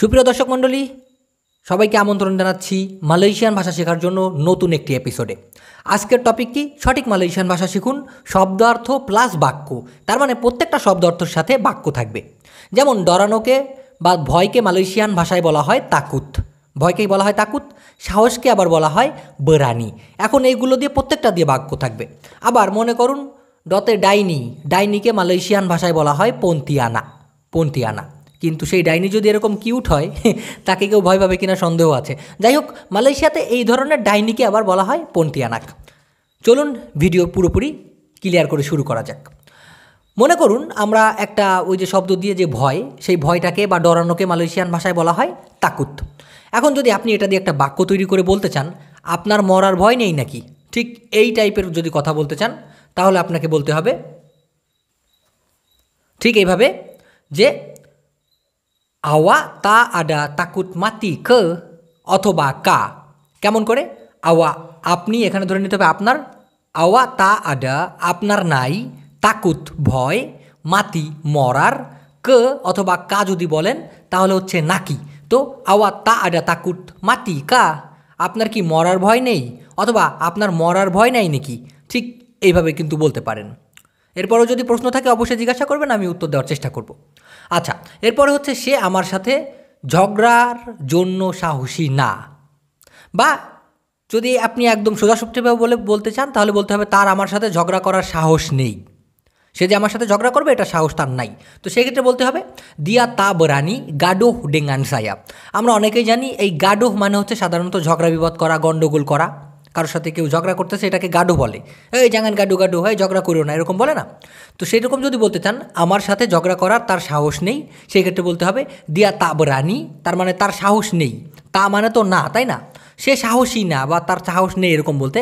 সুপ্রিয় দর্শক মণ্ডলী সবাইকে আমন্ত্রণ জানাচ্ছি মালয়েশিয়ান ভাষা শেখার জন্য নতুন একটি এপিসোডে আজকের টপিক কি সঠিক মালয়েশিয়ান ভাষা শিখুন শব্দার্থ প্লাস বাক্য তার মানে প্রত্যেকটা শব্দার্থর সাথে বাক্য থাকবে যেমন ডরানোকে বা ভয়কে মালয়েশিয়ান ভাষায় বলা হয় তাকুত ভয়কেই বলা হয় তাকুত সাহসকে আবার বলা হয় বেরানি এখন এইগুলো দিয়ে প্রত্যেকটা দিয়ে বাক্য থাকবে আবার মনে করুন ডতে ডাইনি ডাইনিকে মালয়েশিয়ান ভাষায় বলা হয় পন্তিয়ানা পন্তিয়ানা কিন্তু সেই ডাইনি যদি এরকম কিউট হয় তাকে কেউ ভয় পাবে কিনা সন্দেহ আছে যাই হোক মালয়েশিয়াতে এই ধরনের ডাইনিকে আবার বলা হয় পন্টিয়ানাক চলুন ভিডিও পুরোপুরি ক্লিয়ার করে শুরু করা যাক মনে করুন আমরা একটা ওই যে শব্দ দিয়ে যে ভয় সেই ভয়টাকে বা ডরানোকে মালয়েশিয়ান ভাষায় বলা হয় তাকুত এখন যদি আপনি এটা দিয়ে একটা বাক্য তৈরি করে বলতে চান আপনার মরার ভয় নেই নাকি ঠিক এই টাইপের যদি কথা বলতে চান তাহলে আপনাকে বলতে হবে ঠিক এইভাবে যে আওয়া তা আদা তাকুত মাতি ক অথবা কা কেমন করে আওয়া আপনি এখানে ধরে নিতে হবে আপনার আওয়া তা আডা আপনার নাই তাকুত ভয় মাতি মরার ক অথবা কা যদি বলেন তাহলে হচ্ছে নাকি তো আওয়া তা আডা তাকুত মাতি কা আপনার কি মরার ভয় নেই অথবা আপনার মরার ভয় নাই নাকি ঠিক এইভাবে কিন্তু বলতে পারেন এরপরও যদি প্রশ্ন থাকে অবশ্যই জিজ্ঞাসা করবেন আমি উত্তর দেওয়ার চেষ্টা করব আচ্ছা এরপরে হচ্ছে সে আমার সাথে ঝগড়ার জন্য সাহসী না বা যদি আপনি একদম সোজাসুপ্টিভাবে বলে বলতে চান তাহলে বলতে হবে তার আমার সাথে ঝগড়া করার সাহস নেই সে যে আমার সাথে ঝগড়া করবে এটা সাহস তার নাই তো সেক্ষেত্রে বলতে হবে দিয়া তা বরানি গাডোহ ডেঙ্গান সায়া আমরা অনেকেই জানি এই গাডোহ মানে হচ্ছে সাধারণত ঝগড়া বিবাদ করা গণ্ডগোল করা কারোর সাথে কেউ ঝগড়া করতেছে এটাকে গাডু বলে এই জাঙ্গান গাডু গাডু হয় ঝগড়া করো না এরকম বলে না তো সেই রকম যদি বলতে চান আমার সাথে ঝগড়া করার তার সাহস নেই সেই ক্ষেত্রে বলতে হবে দিয়া রানী তার মানে তার সাহস নেই তা মানে তো না তাই না সে সাহসী না বা তার সাহস নেই এরকম বলতে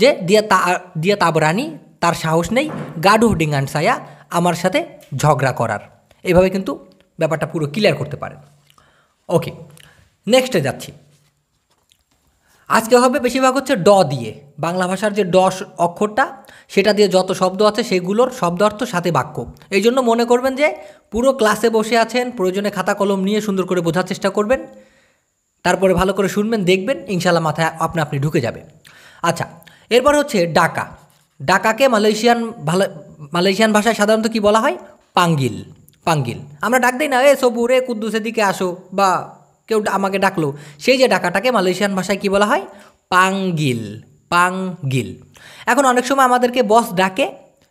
যে দিয়া তা দিয়া রানী তার সাহস নেই গাডু ডিঙ্গান সায়া আমার সাথে ঝগড়া করার এভাবে কিন্তু ব্যাপারটা পুরো ক্লিয়ার করতে পারেন ওকে নেক্সটে যাচ্ছি আজকে হবে বেশিরভাগ হচ্ছে ড দিয়ে বাংলা ভাষার যে ড অক্ষরটা সেটা দিয়ে যত শব্দ আছে সেগুলোর শব্দ অর্থ সাথে বাক্য এই জন্য মনে করবেন যে পুরো ক্লাসে বসে আছেন প্রয়োজনে খাতা কলম নিয়ে সুন্দর করে বোঝার চেষ্টা করবেন তারপরে ভালো করে শুনবেন দেখবেন ইনশাল্লাহ মাথায় আপনা আপনি ঢুকে যাবে আচ্ছা এরপর হচ্ছে ডাকা ডাকাকে মালয়েশিয়ান মালয়েশিয়ান ভাষায় সাধারণত কি বলা হয় পাঙ্গিল পাঙ্গিল আমরা ডাক দিই না এ সবু রে কুদ্দুসের দিকে আসো বা কেউ আমাকে ডাকলো সেই যে ডাকাটাকে মালয়েশিয়ান ভাষায় কি বলা হয় পাঙ্গিল পাঙ্গিল এখন অনেক সময় আমাদেরকে বস ডাকে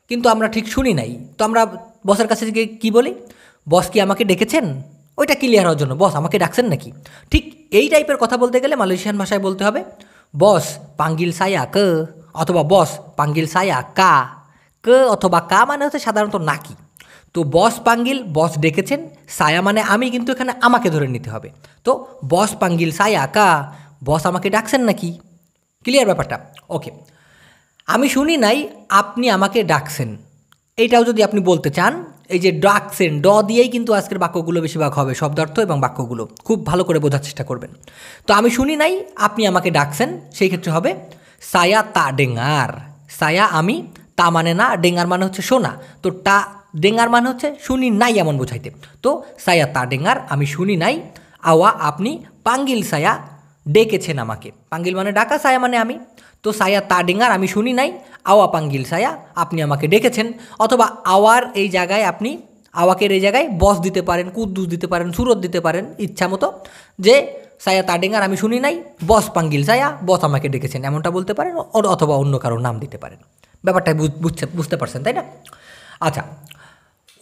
কিন্তু আমরা ঠিক শুনি নাই তো আমরা বসের কাছে গিয়ে কী বলি বস কি আমাকে ডেকেছেন ওইটা ক্লিয়ার হওয়ার জন্য বস আমাকে ডাকছেন নাকি ঠিক এই টাইপের কথা বলতে গেলে মালয়েশিয়ান ভাষায় বলতে হবে বস পাঙ্গিল সায়া ক অথবা বস পাঙ্গিল সায়া কা ক অথবা কা মানে হচ্ছে সাধারণত নাকি তো বস পাঙ্গিল বস ডেকেছেন সায়া মানে আমি কিন্তু এখানে আমাকে ধরে নিতে হবে তো বস পাঙ্গিল সায়া কা বস আমাকে ডাকছেন নাকি ক্লিয়ার ব্যাপারটা ওকে আমি শুনি নাই আপনি আমাকে ডাকছেন এইটাও যদি আপনি বলতে চান এই যে ডাকছেন ড দিয়েই কিন্তু আজকের বাক্যগুলো বেশিরভাগ হবে শব্দার্থ এবং বাক্যগুলো খুব ভালো করে বোঝার চেষ্টা করবেন তো আমি শুনি নাই আপনি আমাকে ডাকছেন সেই ক্ষেত্রে হবে সায়া তা ডেঙ্গার সায়া আমি তা মানে না ডেঙ্গার মানে হচ্ছে সোনা তো টা ডেঙ্গার মানে হচ্ছে শুনি নাই এমন বোঝাইতে তো সায়া তা ডেঙ্গার আমি শুনি নাই আওয়া আপনি পাঙ্গিল সায়া ডেকেছেন আমাকে পাঙ্গিল মানে ডাকা সায়া মানে আমি তো সায়া তা ডেঙ্গার আমি শুনি নাই আওয়া পাঙ্গিল সায়া আপনি আমাকে ডেকেছেন অথবা আওয়ার এই জায়গায় আপনি আওয়াকের এই জায়গায় বস দিতে পারেন কুদ্দুস দিতে পারেন সুরত দিতে পারেন ইচ্ছা মতো যে সায়া তা ডেঙ্গার আমি শুনি নাই বস পাঙ্গিল সায়া বস আমাকে ডেকেছেন এমনটা বলতে পারেন অথবা অন্য কারো নাম দিতে পারেন ব্যাপারটা বুঝতে পারছেন তাই না আচ্ছা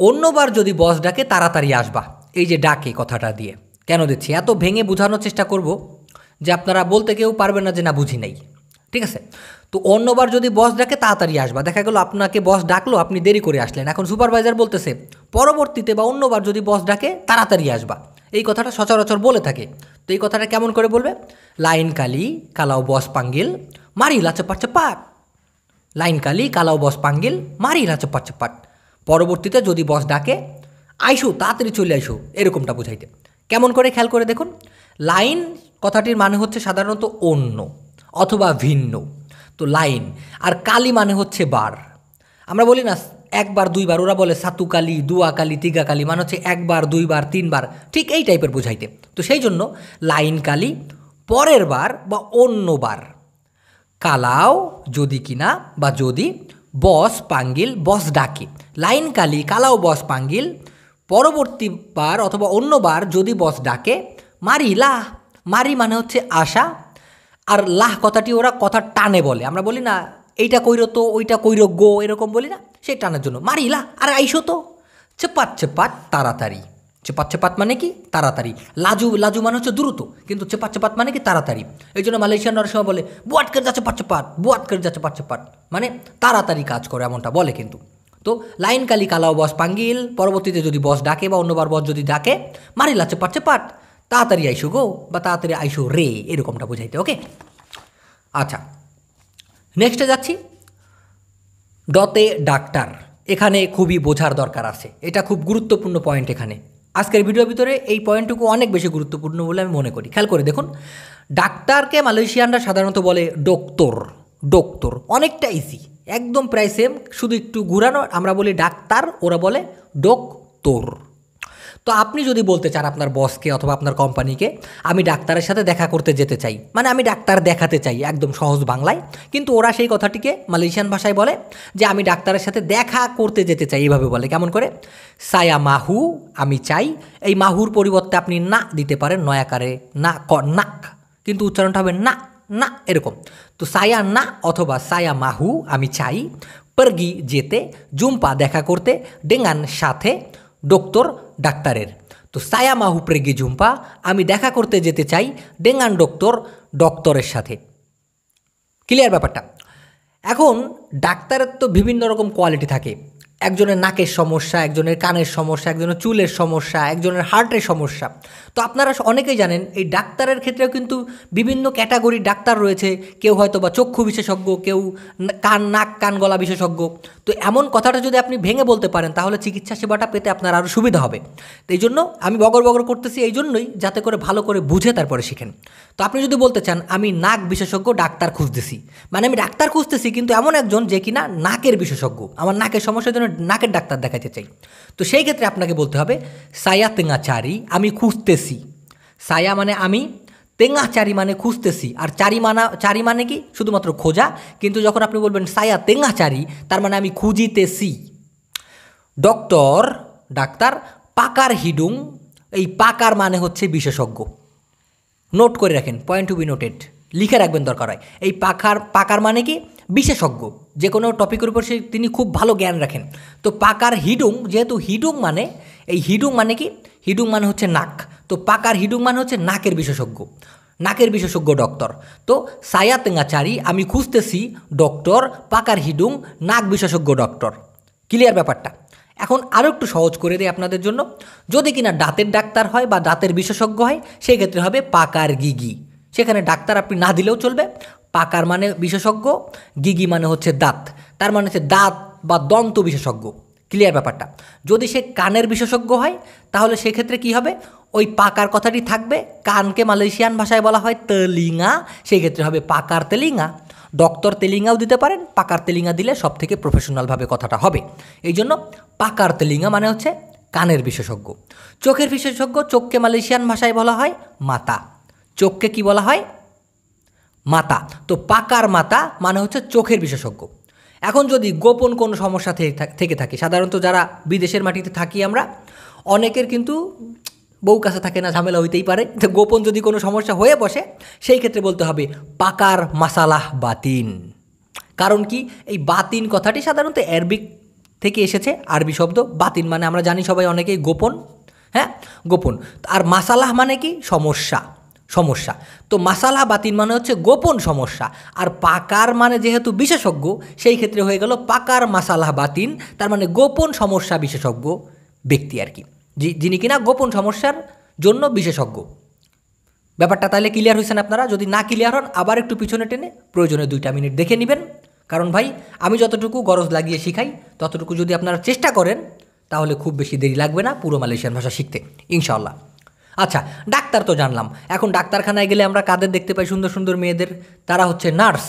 অন্যবার যদি বস ডাকে তাড়াতাড়ি আসবা এই যে ডাকে কথাটা দিয়ে কেন দিচ্ছি এত ভেঙে বোঝানোর চেষ্টা করব যে আপনারা বলতে কেউ পারবেন না যে না বুঝি নাই ঠিক আছে তো অন্যবার যদি বস ডাকে তাড়াতাড়ি আসবা দেখা গেল আপনাকে বস ডাকলো আপনি দেরি করে আসলেন এখন সুপারভাইজার বলতেছে পরবর্তীতে বা অন্যবার যদি বস ডাকে তাড়াতাড়ি আসবা এই কথাটা সচরাচর বলে থাকে তো এই কথাটা কেমন করে বলবে লাইন কালি কালাও বস পাঙ্গিল মারি লাচপাট চাপাট লাইন কালি কালাও বস পাঙ্গিল মারি লাচপাট পাট পরবর্তীতে যদি বস ডাকে আইসো তাড়াতাড়ি চলে আইসো এরকমটা বুঝাইতে কেমন করে খেয়াল করে দেখুন লাইন কথাটির মানে হচ্ছে সাধারণত অন্য অথবা ভিন্ন তো লাইন আর কালি মানে হচ্ছে বার আমরা বলি না একবার দুইবার ওরা বলে সাতু কালি দুয়া কালি তিগা কালী মানে হচ্ছে একবার দুইবার তিনবার ঠিক এই টাইপের বোঝাইতে তো সেই জন্য লাইন কালি পরের বার বা অন্যবার কালাও যদি কিনা বা যদি বস পাঙ্গিল বস ডাকে লাইন কালি কালাও বস পাঙ্গিল পরবর্তীবার অথবা অন্যবার যদি বস ডাকে মারি লাহ মারি মানে হচ্ছে আশা আর লাহ কথাটি ওরা কথা টানে বলে আমরা বলি না এইটা কইর তো ওইটা কইর গো এরকম বলি না সেই টানার জন্য মারি লাহ আর আইসো তো চেপাত চেপাত তাড়াতাড়ি চেপাত চেপাত মানে কি তাড়াতাড়ি লাজু লাজু মানে হচ্ছে দ্রুত কিন্তু চেপাত চেপাত মানে কি তাড়াতাড়ি এই জন্য মালয়েশিয়ান অনেক সময় বলে বুয়াট করে যাচ্ছে পাট চেপাট বুয়াট করে যাচ্ছে পাট মানে তাড়াতাড়ি কাজ করে এমনটা বলে কিন্তু তো লাইন কালি কালাও বস পাঙ্গিল পরবর্তীতে যদি বস ডাকে বা অন্যবার বস যদি ডাকে মারি লাচ্ছে পারছে পাট তাড়াতাড়ি আইসো গো বা তাড়াতাড়ি আইসো রে এরকমটা বুঝাইতে ওকে আচ্ছা নেক্সটে যাচ্ছি ডতে ডাক্তার এখানে খুবই বোঝার দরকার আছে এটা খুব গুরুত্বপূর্ণ পয়েন্ট এখানে আজকের ভিডিওর ভিতরে এই পয়েন্টটুকু অনেক বেশি গুরুত্বপূর্ণ বলে আমি মনে করি খেয়াল করে দেখুন ডাক্তারকে মালয়েশিয়ানরা সাধারণত বলে ডোক্তর ডোক্তর অনেকটা ইজি একদম প্রায় সেম শুধু একটু ঘুরানো আমরা বলি ডাক্তার ওরা বলে ডোক তোর তো আপনি যদি বলতে চান আপনার বসকে অথবা আপনার কোম্পানিকে আমি ডাক্তারের সাথে দেখা করতে যেতে চাই মানে আমি ডাক্তার দেখাতে চাই একদম সহজ বাংলায় কিন্তু ওরা সেই কথাটিকে মালয়েশিয়ান ভাষায় বলে যে আমি ডাক্তারের সাথে দেখা করতে যেতে চাই এইভাবে বলে কেমন করে সায়া মাহু আমি চাই এই মাহুর পরিবর্তে আপনি না দিতে পারেন নয়াকারে না ক নাক কিন্তু উচ্চারণটা হবে না না এরকম তো সায়া না অথবা সায়া মাহু আমি চাই পরগি যেতে জুম্পা দেখা করতে ডেঙ্গান সাথে ডক্টর ডাক্তারের তো সায়া মাহু প্রেগি জুম্পা আমি দেখা করতে যেতে চাই ডেঙ্গান ডক্টর ডক্টরের সাথে ক্লিয়ার ব্যাপারটা এখন ডাক্তারের তো বিভিন্ন রকম কোয়ালিটি থাকে একজনের নাকের সমস্যা একজনের কানের সমস্যা একজনের চুলের সমস্যা একজনের হার্টের সমস্যা তো আপনারা অনেকেই জানেন এই ডাক্তারের ক্ষেত্রেও কিন্তু বিভিন্ন ক্যাটাগরির ডাক্তার রয়েছে কেউ হয়তো বা চক্ষু বিশেষজ্ঞ কেউ কান নাক কান গলা বিশেষজ্ঞ তো এমন কথাটা যদি আপনি ভেঙে বলতে পারেন তাহলে চিকিৎসা সেবাটা পেতে আপনার আরও সুবিধা হবে তো এই জন্য আমি বগর বগর করতেছি এই জন্যই যাতে করে ভালো করে বুঝে তারপরে শিখেন তো আপনি যদি বলতে চান আমি নাক বিশেষজ্ঞ ডাক্তার খুঁজতেছি মানে আমি ডাক্তার খুঁজতেছি কিন্তু এমন একজন যে কিনা নাকের বিশেষজ্ঞ আমার নাকের সমস্যার জন্য নাকের ডাক্তার দেখাতে চাই তো সেই ক্ষেত্রে আপনাকে বলতে হবে সায়াতেঙ্গাচারি আমি খুঁজতেছি খুঁজতেছি সায়া মানে আমি তেঙা চারি মানে খুঁজতেছি আর চারি মানা চারি মানে কি শুধুমাত্র খোঁজা কিন্তু যখন আপনি বলবেন সায়া তেঙা চারি তার মানে আমি খুঁজিতেছি ডক্টর ডাক্তার পাকার হিডুং এই পাকার মানে হচ্ছে বিশেষজ্ঞ নোট করে রাখেন পয়েন্ট টু বি নোটেড লিখে রাখবেন দরকার হয় এই পাকার পাকার মানে কি বিশেষজ্ঞ যে কোনো টপিকের উপর সে তিনি খুব ভালো জ্ঞান রাখেন তো পাকার হিডুং যেহেতু হিডুং মানে এই হিডুং মানে কি হিডুং মানে হচ্ছে নাক তো পাকার হিডুং মানে হচ্ছে নাকের বিশেষজ্ঞ নাকের বিশেষজ্ঞ ডক্টর তো সায়া তেঙ্গাচারি আমি খুঁজতেছি ডক্টর পাকার হিডুং নাক বিশেষজ্ঞ ডক্টর ক্লিয়ার ব্যাপারটা এখন আরও একটু সহজ করে দেয় আপনাদের জন্য যদি কিনা দাঁতের ডাক্তার হয় বা দাঁতের বিশেষজ্ঞ হয় সেক্ষেত্রে হবে পাকার গিগি সেখানে ডাক্তার আপনি না দিলেও চলবে পাকার মানে বিশেষজ্ঞ গিগি মানে হচ্ছে দাঁত তার মানে হচ্ছে দাঁত বা দন্ত বিশেষজ্ঞ ক্লিয়ার ব্যাপারটা যদি সে কানের বিশেষজ্ঞ হয় তাহলে সেক্ষেত্রে কি হবে ওই পাকার কথাটি থাকবে কানকে মালয়েশিয়ান ভাষায় বলা হয় তেলিঙা সেই ক্ষেত্রে হবে পাকার তেলিঙা ডক্টর তেলিঙ্গাও দিতে পারেন পাকার তেলিঙ্গা দিলে সব থেকে প্রফেশনালভাবে কথাটা হবে এই জন্য পাকার তেলিঙ্গা মানে হচ্ছে কানের বিশেষজ্ঞ চোখের বিশেষজ্ঞ চোখকে মালয়েশিয়ান ভাষায় বলা হয় মাতা চোখকে কি বলা হয় মাতা তো পাকার মাতা মানে হচ্ছে চোখের বিশেষজ্ঞ এখন যদি গোপন কোনো সমস্যা থেকে থাকে সাধারণত যারা বিদেশের মাটিতে থাকি আমরা অনেকের কিন্তু বউ কাছে থাকে না ঝামেলা হইতেই পারে গোপন যদি কোনো সমস্যা হয়ে বসে সেই ক্ষেত্রে বলতে হবে পাকার মাসালাহ বাতিন কারণ কি এই বাতিন কথাটি সাধারণত অ্যারবিক থেকে এসেছে আরবি শব্দ বাতিন মানে আমরা জানি সবাই অনেকেই গোপন হ্যাঁ গোপন আর মাসালাহ মানে কি সমস্যা সমস্যা তো মাসালা বাতিল মানে হচ্ছে গোপন সমস্যা আর পাকার মানে যেহেতু বিশেষজ্ঞ সেই ক্ষেত্রে হয়ে গেল পাকার মাসালা বাতিন তার মানে গোপন সমস্যা বিশেষজ্ঞ ব্যক্তি আর কি যিনি কিনা গোপন সমস্যার জন্য বিশেষজ্ঞ ব্যাপারটা তাহলে ক্লিয়ার হয়েছেন আপনারা যদি না ক্লিয়ার হন আবার একটু পিছনে টেনে প্রয়োজনে দুইটা মিনিট দেখে নেবেন কারণ ভাই আমি যতটুকু গরজ লাগিয়ে শিখাই ততটুকু যদি আপনারা চেষ্টা করেন তাহলে খুব বেশি দেরি লাগবে না পুরো মালয়েশিয়ান ভাষা শিখতে ইনশাআল্লাহ আচ্ছা ডাক্তার তো জানলাম এখন ডাক্তারখানায় গেলে আমরা কাদের দেখতে পাই সুন্দর সুন্দর মেয়েদের তারা হচ্ছে নার্স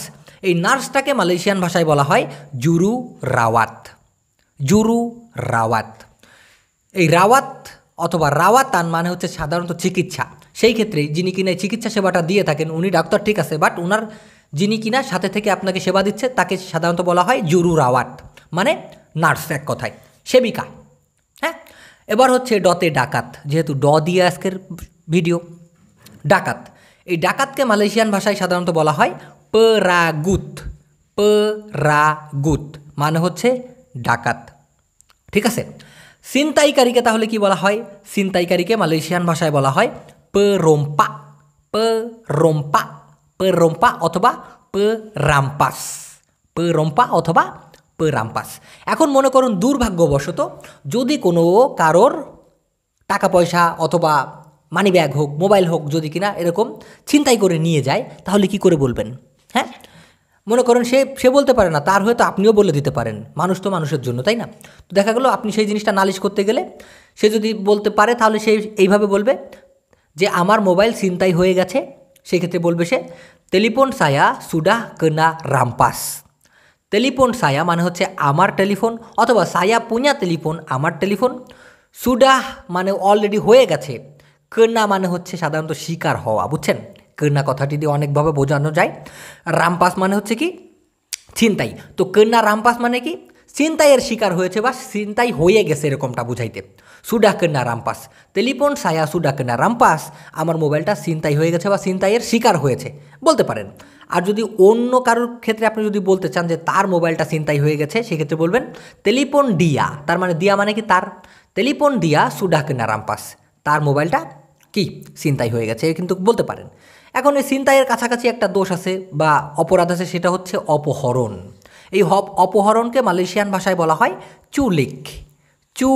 এই নার্সটাকে মালয়েশিয়ান ভাষায় বলা হয় জুরু রাওয়াত জুরু রাওয়াত এই রাওয়াত অথবা রাওয়াত তার মানে হচ্ছে সাধারণত চিকিৎসা সেই ক্ষেত্রে যিনি কিনা চিকিৎসা সেবাটা দিয়ে থাকেন উনি ডাক্তার ঠিক আছে বাট ওনার যিনি কিনা সাথে থেকে আপনাকে সেবা দিচ্ছে তাকে সাধারণত বলা হয় জুরু রাওয়াত মানে নার্স এক কথায় সেবিকা হ্যাঁ এবার হচ্ছে ডতে ডাকাত যেহেতু ড দিয়ে আজকের ভিডিও ডাকাত এই ডাকাতকে মালয়েশিয়ান ভাষায় সাধারণত বলা হয় প প রাগুত মানে হচ্ছে ডাকাত ঠিক আছে সিনতাইকারীকে তাহলে কি বলা হয় সিনতাইকারীকে মালয়েশিয়ান ভাষায় বলা হয় প রোম্পা রোম্পা প রোম্পা অথবা প প রোম্পা অথবা রামপাস এখন মনে করুন দুর্ভাগ্যবশত যদি কোনো কারোর টাকা পয়সা অথবা মানি ব্যাগ হোক মোবাইল হোক যদি কিনা এরকম ছিনতাই করে নিয়ে যায় তাহলে কি করে বলবেন হ্যাঁ মনে করেন সে সে বলতে পারে না তার হয়তো আপনিও বলে দিতে পারেন মানুষ তো মানুষের জন্য তাই না তো দেখা গেলো আপনি সেই জিনিসটা নালিশ করতে গেলে সে যদি বলতে পারে তাহলে সে এইভাবে বলবে যে আমার মোবাইল ছিনতাই হয়ে গেছে সেক্ষেত্রে বলবে সে টেলিফোন সায়া সুডা কেনা রামপাস টেলিফোন সায়া মানে হচ্ছে আমার টেলিফোন অথবা সায়া পুঁয়া টেলিফোন আমার টেলিফোন সুডাহ মানে অলরেডি হয়ে গেছে কন্যা মানে হচ্ছে সাধারণত শিকার হওয়া বুঝছেন কন্যা কথাটি দিয়ে অনেকভাবে বোঝানো যায় রামপাস মানে হচ্ছে কি ছিনতাই তো কন্যা রামপাস মানে কি ছিনতাইয়ের শিকার হয়েছে বা ছিনতাই হয়ে গেছে এরকমটা বুঝাইতে সুডা কেনা রামপাস টেলিফোন সায়া সুডা কেনা রামপাস আমার মোবাইলটা সিনতাই হয়ে গেছে বা সিনতাইয়ের শিকার হয়েছে বলতে পারেন আর যদি অন্য কারোর ক্ষেত্রে আপনি যদি বলতে চান যে তার মোবাইলটা ছিনতাই হয়ে গেছে সেক্ষেত্রে বলবেন টেলিফোন দিয়া তার মানে দিয়া মানে কি তার টেলিফোন দিয়া সুডা কেনা রামপাস তার মোবাইলটা কি ছিনতাই হয়ে গেছে কিন্তু বলতে পারেন এখন এই সিনতাইয়ের কাছাকাছি একটা দোষ আছে বা অপরাধ আছে সেটা হচ্ছে অপহরণ এই অপহরণকে মালয়েশিয়ান ভাষায় বলা হয় চুলিক চু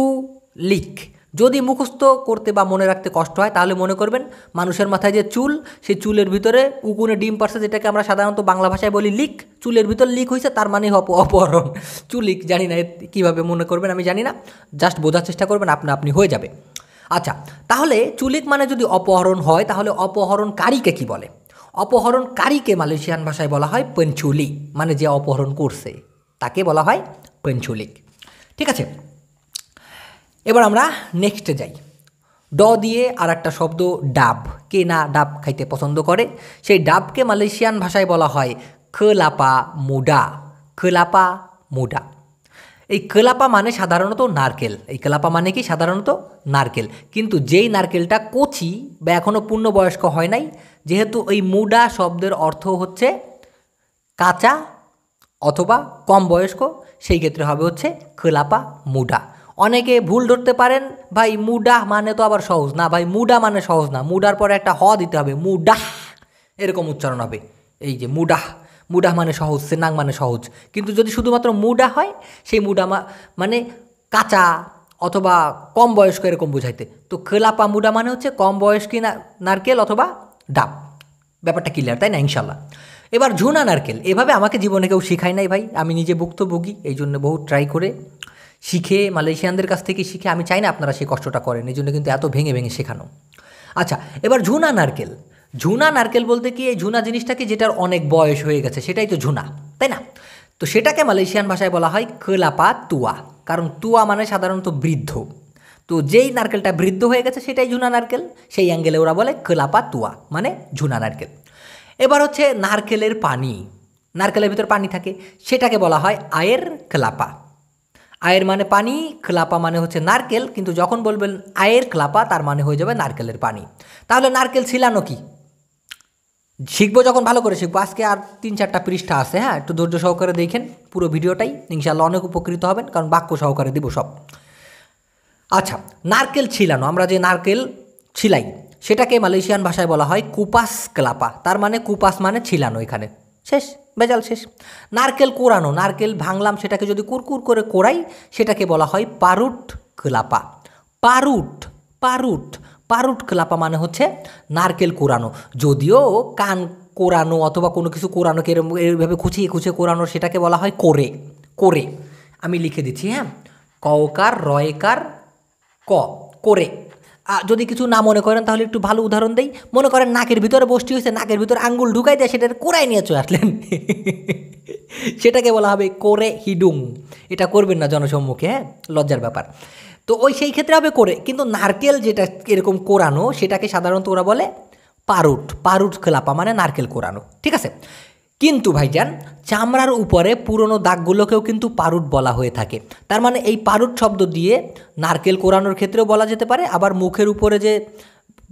লিক যদি মুখস্থ করতে বা মনে রাখতে কষ্ট হয় তাহলে মনে করবেন মানুষের মাথায় যে চুল সেই চুলের ভিতরে উকুনে ডিম পারছে যেটাকে আমরা সাধারণত বাংলা ভাষায় বলি লিক চুলের ভিতর লিক হয়েছে তার মানে অপ অপহরণ চুলিক জানি না কীভাবে মনে করবেন আমি জানি না জাস্ট বোঝার চেষ্টা করবেন আপনি আপনি হয়ে যাবে আচ্ছা তাহলে চুলিক মানে যদি অপহরণ হয় তাহলে অপহরণকারীকে কি বলে অপহরণকারীকে মালয়েশিয়ান ভাষায় বলা হয় পেঞ্চুলি মানে যে অপহরণ করছে তাকে বলা হয় পেঞ্চুলিক ঠিক আছে এবার আমরা নেক্সটে যাই ড দিয়ে আর একটা শব্দ ডাব কে না ডাব খাইতে পছন্দ করে সেই ডাবকে মালয়েশিয়ান ভাষায় বলা হয় খলাপা মুডা খলাপা মুডা এই কেলাপা মানে সাধারণত নারকেল এই কেলাপা মানে কি সাধারণত নারকেল কিন্তু যেই নারকেলটা কচি বা এখনও পূর্ণবয়স্ক হয় নাই যেহেতু এই মুডা শব্দের অর্থ হচ্ছে কাঁচা অথবা কম বয়স্ক সেই ক্ষেত্রে হবে হচ্ছে কেলাপা মুডা অনেকে ভুল ধরতে পারেন ভাই মুডাহ মানে তো আবার সহজ না ভাই মুডা মানে সহজ না মুডার পরে একটা হ দিতে হবে মুডাহ এরকম উচ্চারণ হবে এই যে মুডাহ মুডাহ মানে সহজ সেনাং মানে সহজ কিন্তু যদি শুধুমাত্র মুডা হয় সেই মুডা মানে কাঁচা অথবা কম বয়স্ক এরকম বুঝাইতে তো খেলাপা মুডা মানে হচ্ছে কম বয়স্কি নারকেল অথবা ডাব ব্যাপারটা ক্লিয়ার তাই না ইনশাল্লাহ এবার ঝুনা নারকেল এভাবে আমাকে জীবনে কেউ শেখায় নাই ভাই আমি নিজে ভুক্তভোগী এই জন্য বহু ট্রাই করে শিখে মালয়েশিয়ানদের কাছ থেকে শিখে আমি চাই না আপনারা সেই কষ্টটা করেন এই জন্য কিন্তু এত ভেঙে ভেঙে শেখানো আচ্ছা এবার ঝুনা নারকেল ঝুনা নারকেল বলতে কি এই ঝুনা জিনিসটাকে যেটার অনেক বয়স হয়ে গেছে সেটাই তো ঝুনা তাই না তো সেটাকে মালয়েশিয়ান ভাষায় বলা হয় কলাপা তুয়া কারণ তুয়া মানে সাধারণত বৃদ্ধ তো যেই নারকেলটা বৃদ্ধ হয়ে গেছে সেটাই ঝুনা নারকেল সেই অ্যাঙ্গেলে ওরা বলে কলাপা তুয়া মানে ঝুনা নারকেল এবার হচ্ছে নারকেলের পানি নারকেলের ভিতর পানি থাকে সেটাকে বলা হয় আয়ের কলাপা আয়ের মানে পানি খ্লাপা মানে হচ্ছে নারকেল কিন্তু যখন বলবেন আয়ের খ্লাপা তার মানে হয়ে যাবে নারকেলের পানি তাহলে নারকেল ছিলানো কি শিখবো যখন ভালো করে শিখবো আজকে আর তিন চারটা পৃষ্ঠা আছে হ্যাঁ একটু ধৈর্য সহকারে দেখেন পুরো ভিডিওটাই ইনশাল্লাহ অনেক উপকৃত হবেন কারণ বাক্য সহকারে দিব সব আচ্ছা নারকেল ছিলানো আমরা যে নারকেল ছিলাই সেটাকে মালয়েশিয়ান ভাষায় বলা হয় কুপাস ক্লাপা তার মানে কুপাস মানে ছিলানো এখানে শেষ বেজাল শেষ নারকেল কোরানো নারকেল ভাঙলাম সেটাকে যদি কুরকুর করে কোরাই সেটাকে বলা হয় পারুট ক্লাপা পারুট পারুট পারুট ক্লাপা মানে হচ্ছে নারকেল কোরানো যদিও কান কোরানো অথবা কোনো কিছু কোরানো কেরম এইভাবে খুঁচিয়ে খুঁচিয়ে কোরানো সেটাকে বলা হয় করে করে আমি লিখে দিচ্ছি হ্যাঁ কওকার রয়কার ক করে যদি কিছু না মনে করেন তাহলে একটু ভালো উদাহরণ দেই মনে করেন নাকের ভিতরে বসটি হয়েছে নাকের ভিতরে আঙ্গুল ঢুকাই দেয় সেটার কোরাই নিয়ে চলে আসলেন সেটাকে বলা হবে করে হিডুং এটা করবেন না জনসম্মুখে হ্যাঁ লজ্জার ব্যাপার তো ওই সেই ক্ষেত্রে হবে করে কিন্তু নারকেল যেটা এরকম কোরানো সেটাকে সাধারণত ওরা বলে পারুট পারুট খেলাপা মানে নারকেল কোরানো ঠিক আছে কিন্তু ভাইজান চামড়ার উপরে পুরনো দাগগুলোকেও কিন্তু পারুট বলা হয়ে থাকে তার মানে এই পারুট শব্দ দিয়ে নারকেল কোরানোর ক্ষেত্রেও বলা যেতে পারে আবার মুখের উপরে যে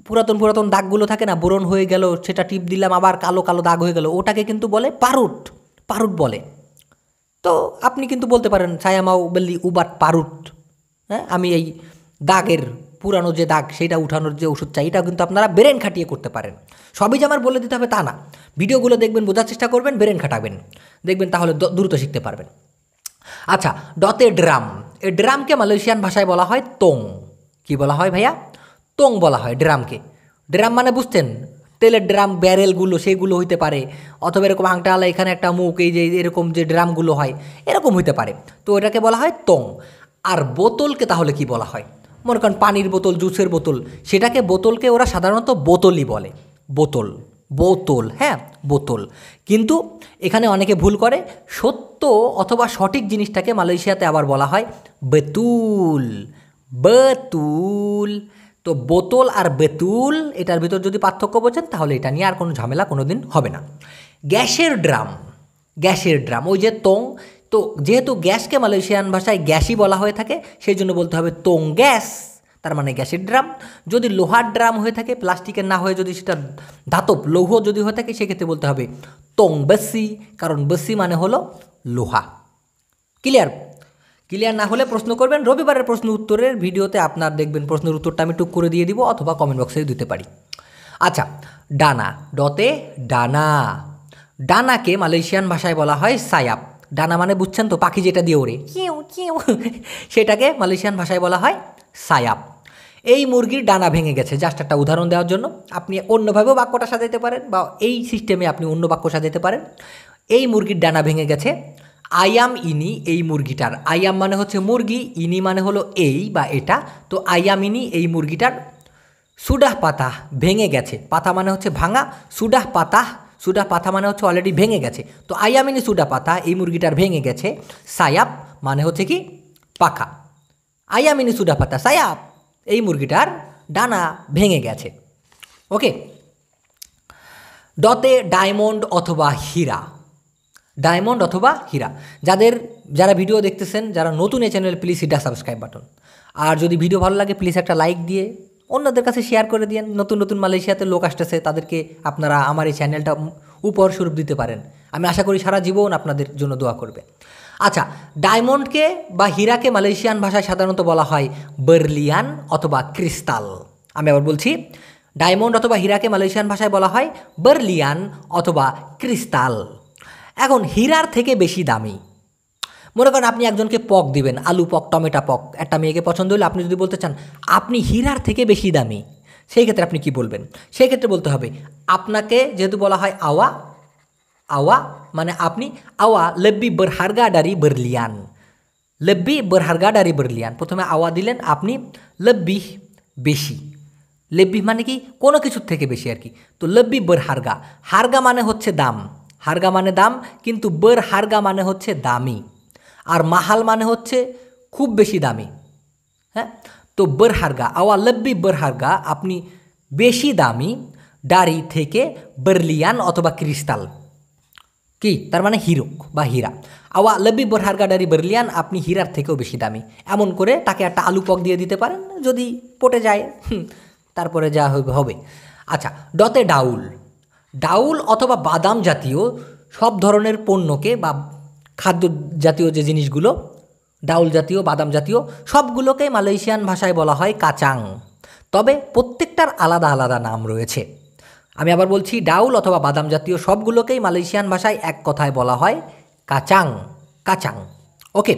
পুরাতন পুরাতন দাগগুলো থাকে না বোরণ হয়ে গেল সেটা টিপ দিলাম আবার কালো কালো দাগ হয়ে গেল ওটাকে কিন্তু বলে পারুট পারুট বলে তো আপনি কিন্তু বলতে পারেন ছায়ামাও বললি উবাট পারুট হ্যাঁ আমি এই দাগের পুরানো যে দাগ সেটা উঠানোর যে ওষুধ চাই এটাও কিন্তু আপনারা ব্রেন খাটিয়ে করতে পারেন সবই যে আমার বলে দিতে হবে তা না ভিডিওগুলো দেখবেন বোঝার চেষ্টা করবেন ব্রেন খাটাবেন দেখবেন তাহলে দ্রুত শিখতে পারবেন আচ্ছা ডতে ড্রাম এ ড্রামকে মালয়েশিয়ান ভাষায় বলা হয় তোং কি বলা হয় ভাইয়া তোং বলা হয় ড্রামকে ড্রাম মানে বুঝতেন তেলের ড্রাম ব্যারেলগুলো সেগুলো হইতে পারে অথবা এরকম আংটাওয়ালা এখানে একটা মুখ এই যে এরকম যে ড্রামগুলো হয় এরকম হইতে পারে তো এটাকে বলা হয় তোং আর বোতলকে তাহলে কি বলা হয় মনে করেন পানির বোতল জুসের বোতল সেটাকে বোতলকে ওরা সাধারণত বোতলই বলে বোতল বোতল হ্যাঁ বোতল কিন্তু এখানে অনেকে ভুল করে সত্য অথবা সঠিক জিনিসটাকে মালয়েশিয়াতে আবার বলা হয় বেতুল বেতুল তো বোতল আর বেতুল এটার ভিতর যদি পার্থক্য বোঝেন তাহলে এটা নিয়ে আর কোনো ঝামেলা কোনো দিন হবে না গ্যাসের ড্রাম গ্যাসের ড্রাম ওই যে তং তো যেহেতু গ্যাসকে মালয়েশিয়ান ভাষায় গ্যাসই বলা হয়ে থাকে সেই জন্য বলতে হবে তোং গ্যাস তার মানে গ্যাসের ড্রাম যদি লোহার ড্রাম হয়ে থাকে প্লাস্টিকের না হয়ে যদি সেটা ধাতব লৌহ যদি হয়ে থাকে সেক্ষেত্রে বলতে হবে তোং বেসি কারণ বেসি মানে হলো লোহা ক্লিয়ার ক্লিয়ার না হলে প্রশ্ন করবেন রবিবারের প্রশ্ন উত্তরের ভিডিওতে আপনার দেখবেন প্রশ্নের উত্তরটা আমি টুক করে দিয়ে দিব অথবা কমেন্ট বক্সে দিতে পারি আচ্ছা ডানা ডতে ডানা ডানাকে মালয়েশিয়ান ভাষায় বলা হয় সায়াপ ডানা মানে বুঝছেন তো পাখি যেটা দিয়ে ওড়ে কিউ কিউ সেটাকে মালয়েশিয়ান ভাষায় বলা হয় সায়াব এই মুরগির ডানা ভেঙে গেছে জাস্ট একটা উদাহরণ দেওয়ার জন্য আপনি অন্যভাবেও বাক্যটা সাজাতে পারেন বা এই সিস্টেমে আপনি অন্য বাক্য সাজাতে পারেন এই মুরগির ডানা ভেঙে গেছে আয়াম ইনি এই মুরগিটার আয়াম মানে হচ্ছে মুরগি ইনি মানে হলো এই বা এটা তো আয়াম ইনি এই মুরগিটার সুডাহ পাতা ভেঙে গেছে পাতা মানে হচ্ছে ভাঙা সুডাহ পাতা সুডা পাতা মানে হচ্ছে অলরেডি ভেঙে গেছে তো আয়ামিনি সুডা পাতা এই মুরগিটার ভেঙে গেছে সায়াপ মানে হচ্ছে কি পাখা আয়ামিনি সুডা পাতা সায়াপ এই মুরগিটার ডানা ভেঙে গেছে ওকে ডতে ডায়মন্ড অথবা হীরা ডায়মন্ড অথবা হীরা যাদের যারা ভিডিও দেখতেছেন যারা নতুন এই চ্যানেল প্লিজ হিটা সাবস্ক্রাইব বাটন আর যদি ভিডিও ভালো লাগে প্লিজ একটা লাইক দিয়ে অন্যদের কাছে শেয়ার করে দিন নতুন নতুন মালয়েশিয়াতে লোক আসতেছে তাদেরকে আপনারা আমার এই চ্যানেলটা উপর স্বরূপ দিতে পারেন আমি আশা করি সারা জীবন আপনাদের জন্য দোয়া করবে আচ্ছা ডায়মন্ডকে বা হীরাকে মালয়েশিয়ান ভাষায় সাধারণত বলা হয় বার্লিয়ান অথবা ক্রিস্টাল আমি আবার বলছি ডায়মন্ড অথবা হীরাকে মালয়েশিয়ান ভাষায় বলা হয় বার্লিয়ান অথবা ক্রিস্টাল এখন হীরার থেকে বেশি দামি মনে করেন আপনি একজনকে পক দিবেন আলু পক টমেটো পক একটা মেয়েকে পছন্দ হলে আপনি যদি বলতে চান আপনি হীরার থেকে বেশি দামি সেই ক্ষেত্রে আপনি কি বলবেন সেই ক্ষেত্রে বলতে হবে আপনাকে যেহেতু বলা হয় আওয়া আওয়া মানে আপনি আওয়া লেব্বি বরহারগা ডারি বরলিয়ান লেব্বি বরহারগা ডারি বরলিয়ান প্রথমে আওয়া দিলেন আপনি লেব্বি বেশি লেব্বি মানে কি কোনো কিছুর থেকে বেশি আর কি তো লেব্বি বোর হারগা হারগা মানে হচ্ছে দাম হারগা মানে দাম কিন্তু বোর হারগা মানে হচ্ছে দামি আর মাহাল মানে হচ্ছে খুব বেশি দামি হ্যাঁ তো বরহারগা আওয়া লব্বি বরহারগা আপনি বেশি দামি ডারি থেকে বার্লিয়ান অথবা ক্রিস্টাল কি তার মানে হিরক বা হীরা আওয়া লব্বি বরহারগা ডারি বার্লিয়ান আপনি হীরার থেকেও বেশি দামি এমন করে তাকে একটা আলু পক দিয়ে দিতে পারেন যদি পটে যায় তারপরে যা হবে আচ্ছা ডতে ডাউল ডাউল অথবা বাদাম জাতীয় সব ধরনের পণ্যকে বা খাদ্য জাতীয় যে জিনিসগুলো ডাউল জাতীয় বাদাম জাতীয় সবগুলোকে মালয়েশিয়ান ভাষায় বলা হয় কাচাং তবে প্রত্যেকটার আলাদা আলাদা নাম রয়েছে আমি আবার বলছি ডাউল অথবা বাদাম জাতীয় সবগুলোকেই মালয়েশিয়ান ভাষায় এক কথায় বলা হয় কাচাং কাচাং ওকে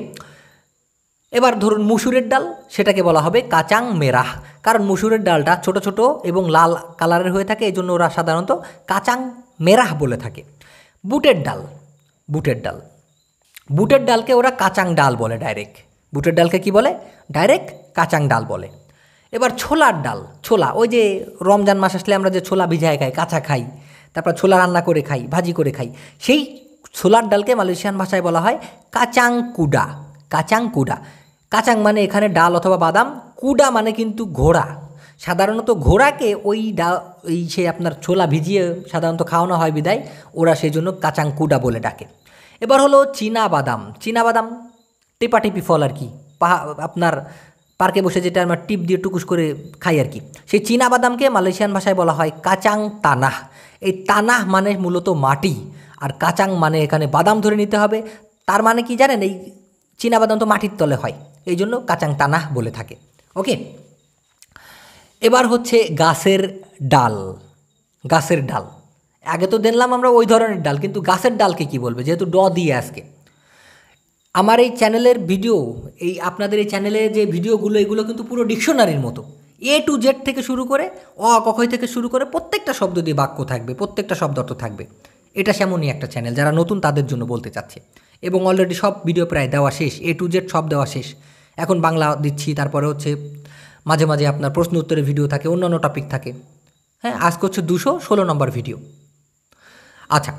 এবার ধরুন মুসুরের ডাল সেটাকে বলা হবে কাচাং মেরাহ কারণ মুসুরের ডালটা ছোট ছোট এবং লাল কালারের হয়ে থাকে এই জন্য ওরা সাধারণত কাচাং মেরাহ বলে থাকে বুটের ডাল বুটের ডাল বুটের ডালকে ওরা কাঁচাং ডাল বলে ডাইরেক্ট বুটের ডালকে কি বলে ডাইরেক্ট কাঁচাং ডাল বলে এবার ছোলার ডাল ছোলা ওই যে রমজান মাস আসলে আমরা যে ছোলা ভিজায় খাই কাঁচা খাই তারপর ছোলা রান্না করে খাই ভাজি করে খাই সেই ছোলার ডালকে মালয়েশিয়ান ভাষায় বলা হয় কাঁচাং কুডা কাঁচাং কুডা কাঁচাং মানে এখানে ডাল অথবা বাদাম কুডা মানে কিন্তু ঘোড়া সাধারণত ঘোড়াকে ওই ডা এই সে আপনার ছোলা ভিজিয়ে সাধারণত খাওয়ানো হয় বিদায় ওরা সেই জন্য কাঁচাং কুডা বলে ডাকে এবার হলো চীনা বাদাম চীনা বাদাম টিপাটিপি ফল আর কি পাহা আপনার পার্কে বসে যেটা আমরা টিপ দিয়ে টুকুস করে খাই আর কি সেই চীনা বাদামকে মালয়েশিয়ান ভাষায় বলা হয় কাচাং তানাহ এই তানাহ মানে মূলত মাটি আর কাচাং মানে এখানে বাদাম ধরে নিতে হবে তার মানে কি জানেন এই চীনা বাদাম তো মাটির তলে হয় এই জন্য কাচাং তানাহ বলে থাকে ওকে এবার হচ্ছে গাছের ডাল গাছের ডাল আগে তো দেখলাম আমরা ওই ধরনের ডাল কিন্তু গাছের ডালকে কি বলবে যেহেতু ড দিয়ে আজকে আমার এই চ্যানেলের ভিডিও এই আপনাদের এই চ্যানেলে যে ভিডিওগুলো এগুলো কিন্তু পুরো ডিকশনারির মতো এ টু জেড থেকে শুরু করে অ কখয় থেকে শুরু করে প্রত্যেকটা শব্দ দিয়ে বাক্য থাকবে প্রত্যেকটা শব্দ অর্থ থাকবে এটা সেমনই একটা চ্যানেল যারা নতুন তাদের জন্য বলতে চাচ্ছে এবং অলরেডি সব ভিডিও প্রায় দেওয়া শেষ এ টু জেড সব দেওয়া শেষ এখন বাংলা দিচ্ছি তারপরে হচ্ছে মাঝে মাঝে আপনার প্রশ্ন উত্তরের ভিডিও থাকে অন্যান্য টপিক থাকে হ্যাঁ আজকে হচ্ছে দুশো ষোলো নম্বর ভিডিও আচ্ছা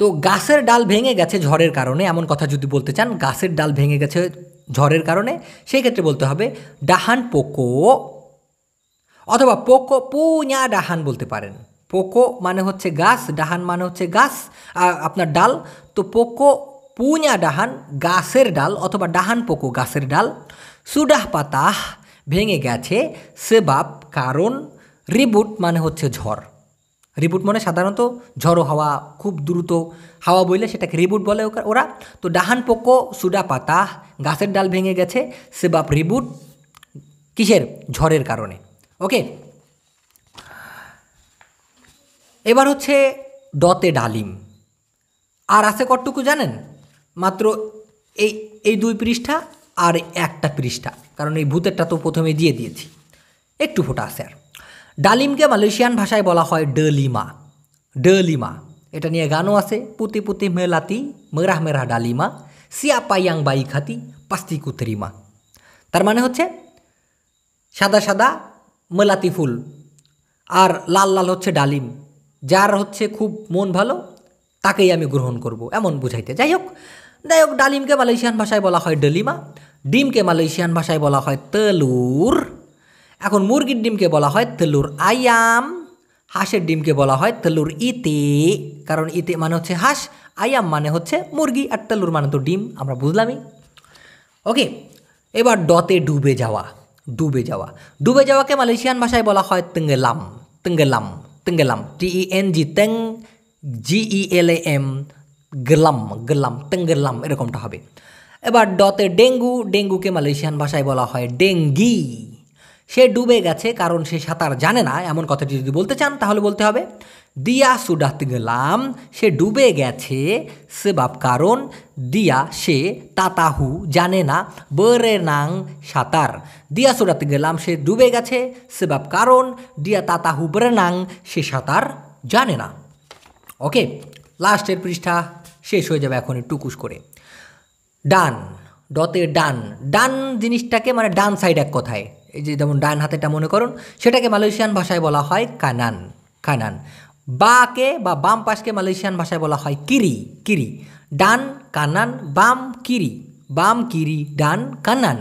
তো গাছের ডাল ভেঙে গেছে ঝড়ের কারণে এমন কথা যদি বলতে চান গাছের ডাল ভেঙে গেছে ঝড়ের কারণে সেই ক্ষেত্রে বলতে হবে ডাহান পোকো অথবা পোকো পুঁয়া ডাহান বলতে পারেন পোকো মানে হচ্ছে গাছ ডাহান মানে হচ্ছে গাছ আপনার ডাল তো পোকো পুঁয়া ডাহান গাছের ডাল অথবা ডাহান পোকো গাছের ডাল সুডাহ পাতাহ ভেঙে গেছে সেবাব কারণ রিবুট মানে হচ্ছে ঝড় রিবুট মানে সাধারণত ঝড়ো হাওয়া খুব দ্রুত হাওয়া বইলে সেটাকে রিবুট বলে ওরা তো ডাহান পোকো সুডা পাতা গাছের ডাল ভেঙে গেছে সে বাপ রিবুট কিসের ঝড়ের কারণে ওকে এবার হচ্ছে ডতে ডালিম আর আছে কটটুকু জানেন মাত্র এই এই দুই পৃষ্ঠা আর একটা পৃষ্ঠা কারণ এই ভূতেরটা তো প্রথমে দিয়ে দিয়েছি একটু ফোটা আছে আর ডালিমকে মালয়েশিয়ান ভাষায় বলা হয় ডলিমা ডলিমা এটা নিয়ে গানও আছে পুতি পুতি মেলাতি মেরাহ মেরাহ ডালিমা সিয়াপাইয়াং ইয়াং বাই খাতি পাস্তি কুতরিমা তার মানে হচ্ছে সাদা সাদা মেলাতি ফুল আর লাল লাল হচ্ছে ডালিম যার হচ্ছে খুব মন ভালো তাকেই আমি গ্রহণ করব এমন বুঝাইতে যাই হোক যাই হোক ডালিমকে মালয়েশিয়ান ভাষায় বলা হয় ডলিমা ডিমকে মালয়েশিয়ান ভাষায় বলা হয় তলুর এখন মুরগির ডিমকে বলা হয় তেলুর আয়াম হাঁসের ডিমকে বলা হয় তেলুর ইতে কারণ ইতে মানে হচ্ছে হাঁস আয়াম মানে হচ্ছে মুরগি আর তেলুর মানে তো ডিম আমরা বুঝলামই ওকে এবার ডতে ডুবে যাওয়া ডুবে যাওয়া ডুবে যাওয়াকে মালয়েশিয়ান ভাষায় বলা হয় তেঙ্গেলাম তেঙ্গেলাম তেঙ্গেলাম টি E N G তেং G E L A M গেলাম গেলাম তেঙ্গেলাম এরকমটা হবে এবার ডতে ডেঙ্গু ডেঙ্গুকে মালয়েশিয়ান ভাষায় বলা হয় ডেঙ্গি সে ডুবে গেছে কারণ সে সাঁতার জানে না এমন কথাটি যদি বলতে চান তাহলে বলতে হবে দিয়া সুডাত গেলাম সে ডুবে গেছে সেবাব কারণ দিয়া সে তাতাহু জানে না বরে নাং সাঁতার দিয়া সুডাত গেলাম সে ডুবে গেছে সেবাব কারণ দিয়া তাতাহু বরে নাং সে সাঁতার জানে না ওকে লাস্টের পৃষ্ঠা শেষ হয়ে যাবে এখন টুকুস করে ডান ডতে ডান ডান জিনিসটাকে মানে ডান সাইড এক কথায় এই যে যেমন ডান হাতেটা মনে করুন সেটাকে মালয়েশিয়ান ভাষায় বলা হয় কানান কানান বাকে বা বাম পাশকে মালয়েশিয়ান ভাষায় বলা হয় কিরি কিরি ডান কানান বাম কিরি বাম কিরি ডান কানান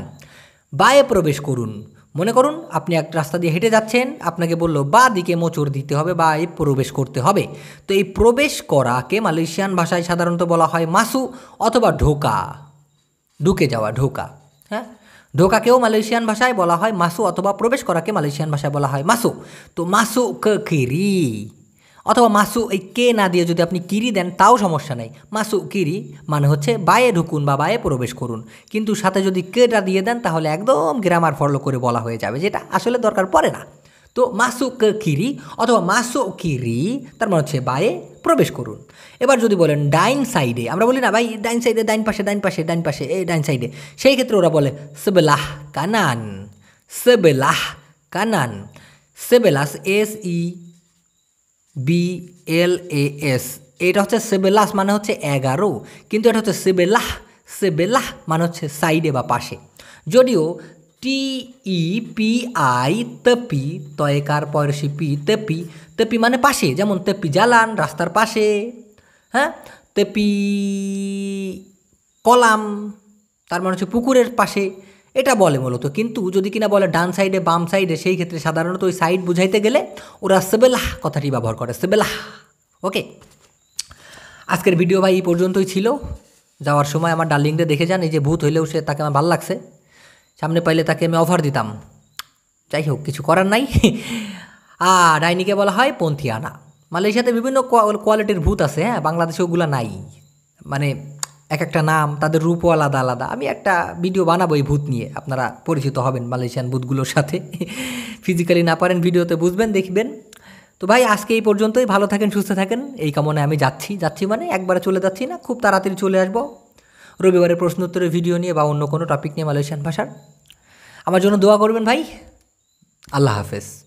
বায়ে প্রবেশ করুন মনে করুন আপনি এক রাস্তা দিয়ে হেঁটে যাচ্ছেন আপনাকে বলল বা দিকে মোচড় দিতে হবে বা এ প্রবেশ করতে হবে তো এই প্রবেশ করাকে মালয়েশিয়ান ভাষায় সাধারণত বলা হয় মাসু অথবা ঢোকা ঢুকে যাওয়া ঢোকা ঢোকাকেও মালয়েশিয়ান ভাষায় বলা হয় মাসু অথবা প্রবেশ করাকে মালয়েশিয়ান ভাষায় বলা হয় মাসু তো মাসু কিরি অথবা মাসু এই কে না দিয়ে যদি আপনি কিরি দেন তাও সমস্যা নেই মাসু কিরি মানে হচ্ছে বায়ে ঢুকুন বা বায়ে প্রবেশ করুন কিন্তু সাথে যদি কেটা দিয়ে দেন তাহলে একদম গ্রামার ফলো করে বলা হয়ে যাবে যেটা আসলে দরকার পড়ে না তো মাসুক কিরি অথবা মাসো কিরি তার মানে হচ্ছে বায়ে প্রবেশ করুন এবার যদি বলেন ডাইন সাইডে আমরা বলি না ভাই ডাইন সাইডে ডাইন পাশে ডাইন পাশে ডাইন পাশে এই ডাইন সাইডে সেই ক্ষেত্রে ওরা বলে সেবেলাহ কানান সেবেলাহ কানান সেবেলাস S E B L A S এটা হচ্ছে সেবেলাস মানে হচ্ছে এগারো কিন্তু এটা হচ্ছে সেবেলাহ সেবেলাহ মানে হচ্ছে সাইডে বা পাশে যদিও টিই পি আই তেপি তয়কার পয়সি পি তেপি তেপি মানে পাশে যেমন তেপি জালান রাস্তার পাশে হ্যাঁ তেপি কলাম তার মানে হচ্ছে পুকুরের পাশে এটা বলে মূলত কিন্তু যদি কিনা বলে ডান সাইডে বাম সাইডে সেই ক্ষেত্রে সাধারণত ওই সাইড বুঝাইতে গেলে ওরা সেবেলাহ কথাটি ব্যবহার করে সেবেলাহ ওকে আজকের ভিডিও ভাই এই পর্যন্তই ছিল যাওয়ার সময় আমার ডার্লিংটা দেখে যান এই যে ভূত হইলেও সে তাকে আমার ভাল লাগছে সামনে পাইলে তাকে আমি অফার দিতাম যাই হোক কিছু করার নাই আর ডাইনিকে বলা হয় পন্থিয়ানা মালয়েশিয়াতে বিভিন্ন কোয়ালিটির ভূত আছে হ্যাঁ বাংলাদেশে ওগুলো নাই মানে এক একটা নাম তাদের রূপও আলাদা আলাদা আমি একটা ভিডিও বানাবো এই ভূত নিয়ে আপনারা পরিচিত হবেন মালয়েশিয়ান ভূতগুলোর সাথে ফিজিক্যালি না পারেন ভিডিওতে বুঝবেন দেখবেন তো ভাই আজকে এই পর্যন্তই ভালো থাকেন সুস্থ থাকেন এই কামনে আমি যাচ্ছি যাচ্ছি মানে একবারে চলে যাচ্ছি না খুব তাড়াতাড়ি চলে আসবো রবিবারের উত্তরের ভিডিও নিয়ে বা অন্য কোনো টপিক নিয়ে মালয়েশিয়ান ভাষার আমার জন্য দোয়া করবেন ভাই আল্লাহ হাফেজ